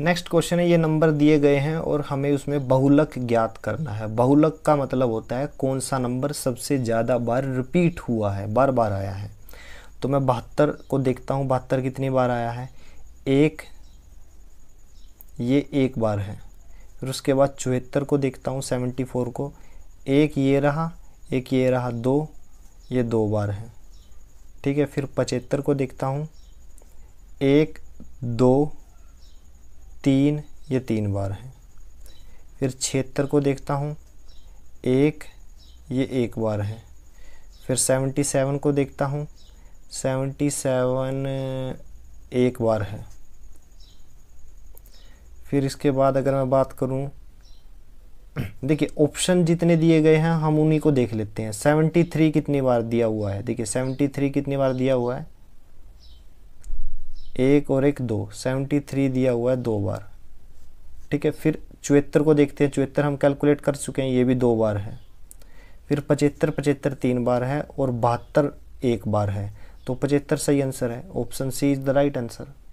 next question है ये number दिए गए हैं और हमें उसमें बहुलक ज्ञात करना है बहुलक का मतलब होता है कौन सा नंबर सबसे ज़्यादा बार रिपीट हुआ है बार बार आया है तो मैं बहत्तर को देखता हूँ बहत्तर कितनी बार आया है एक ये एक बार है फिर उसके बाद चौहत्तर को देखता हूँ सेवेंटी फोर को एक ये रहा एक ये रहा दो ये दो बार है ठीक है फिर पचहत्तर को देखता हूँ एक दो तीन ये तीन बार है फिर छिहत्तर को देखता हूँ एक ये एक बार है फिर सेवेंटी सेवन को देखता हूँ सेवेंटी सेवन एक बार है फिर इसके बाद अगर मैं बात करूँ देखिए ऑप्शन जितने दिए गए हैं हम उन्हीं को देख लेते हैं सेवेंटी थ्री कितनी बार दिया हुआ है देखिए सेवेंटी थ्री कितनी बार दिया हुआ है एक और एक दो सेवेंटी थ्री दिया हुआ है दो बार ठीक है फिर चौहत्तर को देखते हैं चौहत्तर हम कैलकुलेट कर चुके हैं ये भी दो बार है फिर पचहत्तर पचहत्तर तीन बार है और बहत्तर एक बार है तो पचहत्तर सही आंसर है option C is the right answer